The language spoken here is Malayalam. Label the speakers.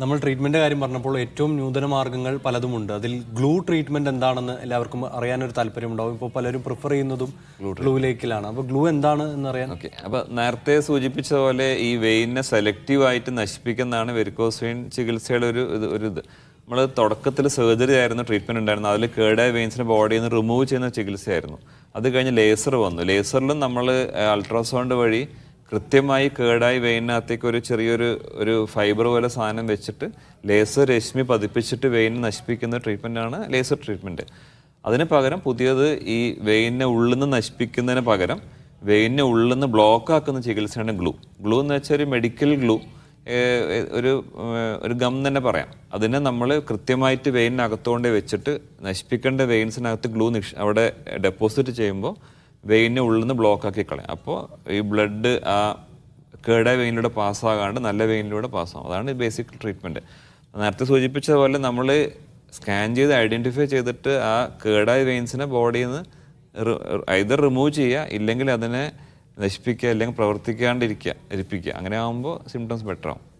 Speaker 1: നമ്മൾ ട്രീറ്റ്മെൻ്റ് കാര്യം പറഞ്ഞപ്പോൾ ഏറ്റവും നൂതന മാർഗ്ഗങ്ങൾ പലതുമുണ്ട് അതിൽ ഗ്ലൂ ട്രീറ്റ്മെൻറ്റ് എന്താണെന്ന് എല്ലാവർക്കും അറിയാനൊരു താല്പര്യമുണ്ടാവും ഇപ്പോൾ പലരും പ്രിഫർ ചെയ്യുന്നതും ഗ്ലൂവിലേക്കിലാണ് അപ്പോൾ ഗ്ലൂ എന്താണ് എന്നറിയാൻ ഓക്കെ അപ്പോൾ
Speaker 2: നേരത്തെ സൂചിപ്പിച്ച പോലെ ഈ വെയിനെ സെലക്റ്റീവായിട്ട് നശിപ്പിക്കുന്നതാണ് വെരിക്കോസ് ചികിത്സയുടെ ഒരു ഇത് ഒരു ഇത് നമ്മൾ തുടക്കത്തിൽ സർജറി ആയിരുന്നു ട്രീറ്റ്മെൻറ്റ് ഉണ്ടായിരുന്നു അതിൽ കേടായ വെയിൻസിന് ബോഡിയിൽ നിന്ന് റിമൂവ് ചെയ്യുന്ന ചികിത്സയായിരുന്നു അത് കഴിഞ്ഞ് ലേസർ വന്നു ലേസറിലും നമ്മൾ അൾട്രാസൗണ്ട് വഴി കൃത്യമായി കേടായി വെയിനകത്തേക്ക് ഒരു ചെറിയൊരു ഒരു ഫൈബർ പോലെ സാധനം വെച്ചിട്ട് ലേസർ രശ്മി പതിപ്പിച്ചിട്ട് വെയിൻ നശിപ്പിക്കുന്ന ട്രീറ്റ്മെൻറ്റാണ് ലേസർ ട്രീറ്റ്മെൻറ്റ് അതിന് പകരം പുതിയത് ഈ വെയിനെ ഉള്ളിൽ നിന്ന് നശിപ്പിക്കുന്നതിന് പകരം വെയിനെ ഉള്ളിൽ നിന്ന് ബ്ലോക്ക് ആക്കുന്ന ചികിത്സയാണ് ഗ്ലൂ ഗ്ലൂ എന്ന് വെച്ചാൽ ഒരു മെഡിക്കൽ ഗ്ലൂ ഒരു ഒരു ഗം തന്നെ പറയാം അതിനെ നമ്മൾ കൃത്യമായിട്ട് വെയിനകത്തോണ്ടേ വെച്ചിട്ട് നശിപ്പിക്കേണ്ട വെയിൻസിനകത്ത് ഗ്ലൂ നിക്ഷ അവിടെ ഡെപ്പോസിറ്റ് ചെയ്യുമ്പോൾ വെയിനെ ഉള്ളിൽ നിന്ന് ബ്ലോക്കാക്കി കളയും അപ്പോൾ ഈ ബ്ലഡ് ആ കേടായ വെയിനിലൂടെ പാസ്സാകാണ്ട് നല്ല വെയിനിലൂടെ പാസ്സാകും അതാണ് ബേസിക് ട്രീറ്റ്മെൻറ്റ് നേരത്തെ സൂചിപ്പിച്ച പോലെ നമ്മൾ സ്കാൻ ചെയ്ത് ഐഡൻറ്റിഫൈ ചെയ്തിട്ട് ആ കേടായ വെയിൻസിനെ ബോഡിയിൽ നിന്ന് ഐതർ റിമൂവ് ചെയ്യുക ഇല്ലെങ്കിൽ അതിനെ നശിപ്പിക്കുക അല്ലെങ്കിൽ പ്രവർത്തിക്കാണ്ടിരിക്കുക ഇരിപ്പിക്കുക അങ്ങനെ ആകുമ്പോൾ സിംറ്റംസ് ബെറ്റർ ആവും